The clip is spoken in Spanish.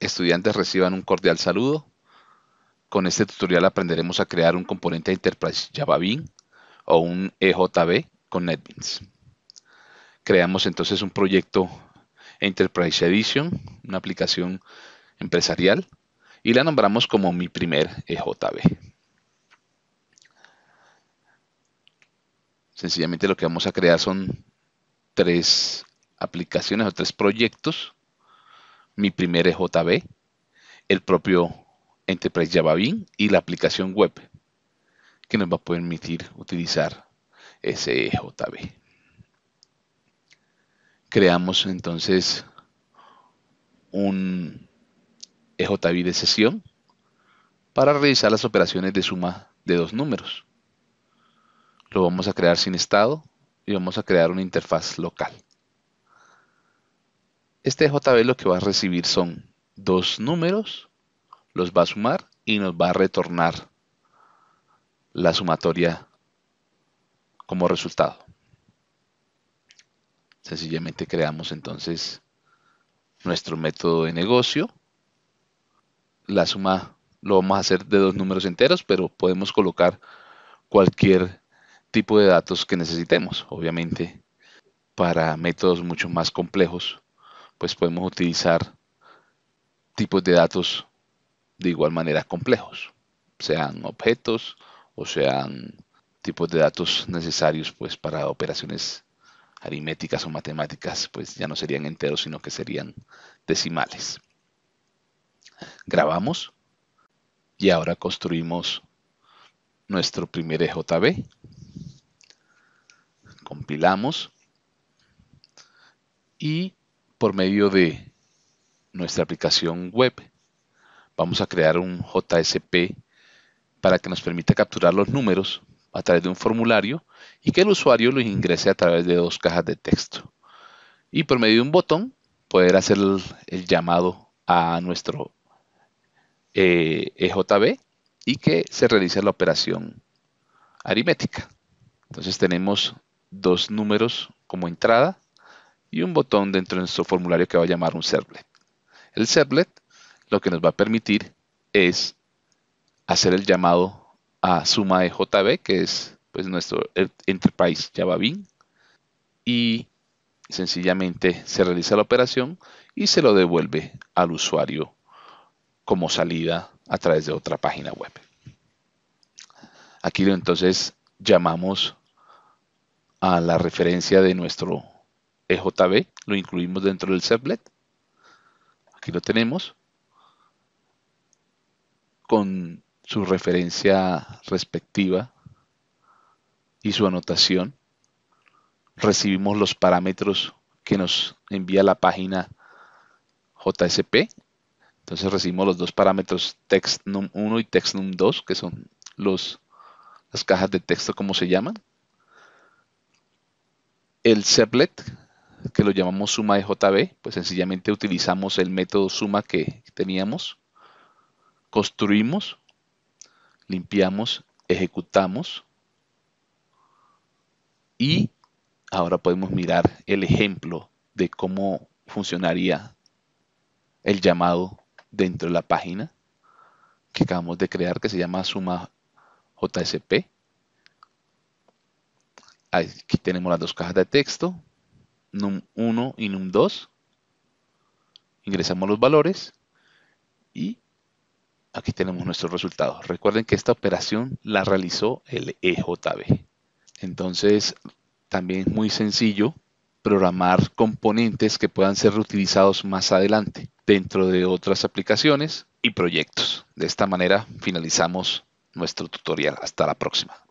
Estudiantes reciban un cordial saludo. Con este tutorial aprenderemos a crear un componente Enterprise Java Bean o un EJB con NetBeans. Creamos entonces un proyecto Enterprise Edition, una aplicación empresarial, y la nombramos como mi primer EJB. Sencillamente lo que vamos a crear son tres aplicaciones o tres proyectos mi primer EJB, el propio Enterprise Java Bean y la aplicación web que nos va a permitir utilizar ese EJB. Creamos entonces un EJB de sesión para realizar las operaciones de suma de dos números. Lo vamos a crear sin estado y vamos a crear una interfaz local. Este JB lo que va a recibir son dos números, los va a sumar y nos va a retornar la sumatoria como resultado. Sencillamente creamos entonces nuestro método de negocio. La suma lo vamos a hacer de dos números enteros, pero podemos colocar cualquier tipo de datos que necesitemos, obviamente, para métodos mucho más complejos pues podemos utilizar tipos de datos de igual manera complejos, sean objetos o sean tipos de datos necesarios pues para operaciones aritméticas o matemáticas, pues ya no serían enteros, sino que serían decimales. Grabamos y ahora construimos nuestro primer EJB. Compilamos y por medio de nuestra aplicación web. Vamos a crear un JSP para que nos permita capturar los números a través de un formulario y que el usuario los ingrese a través de dos cajas de texto. Y por medio de un botón poder hacer el, llamado a nuestro EJB eh, e y que se realice la operación aritmética. Entonces tenemos dos números como entrada y un botón dentro de nuestro formulario que va a llamar un servlet. El servlet lo que nos va a permitir es hacer el llamado a suma de JB, que es pues, nuestro Enterprise Java Bean, y sencillamente se realiza la operación y se lo devuelve al usuario como salida a través de otra página web. Aquí entonces llamamos a la referencia de nuestro EJB, lo incluimos dentro del servlet. Aquí lo tenemos con su referencia respectiva y su anotación. Recibimos los parámetros que nos envía la página JSP. Entonces recibimos los dos parámetros textnum1 y textnum2, que son los, las cajas de texto como se llaman. El servlet que lo llamamos suma de JB, pues sencillamente utilizamos el método suma que teníamos, construimos, limpiamos, ejecutamos y ahora podemos mirar el ejemplo de cómo funcionaría el llamado dentro de la página que acabamos de crear que se llama suma JSP. Aquí tenemos las dos cajas de texto, num1 y num2. Ingresamos los valores y aquí tenemos nuestros resultados. Recuerden que esta operación la realizó el EJB. Entonces, también es muy sencillo programar componentes que puedan ser reutilizados más adelante dentro de otras aplicaciones y proyectos. De esta manera finalizamos nuestro tutorial. Hasta la próxima.